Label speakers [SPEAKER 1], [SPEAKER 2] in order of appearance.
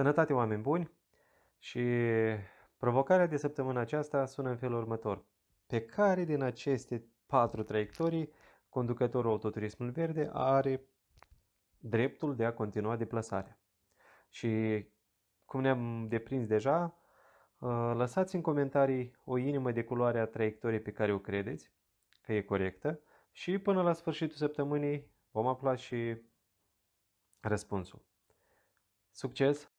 [SPEAKER 1] Sănătate, oameni buni! Și provocarea de săptămâna aceasta sună în felul următor. Pe care din aceste patru traiectorii conducătorul autoturismului verde are dreptul de a continua deplasarea? Și cum ne-am deprins deja, ă, lăsați în comentarii o inimă de culoare a traiectoriei pe care o credeți că e corectă și până la sfârșitul săptămânii vom afla și răspunsul. Succes!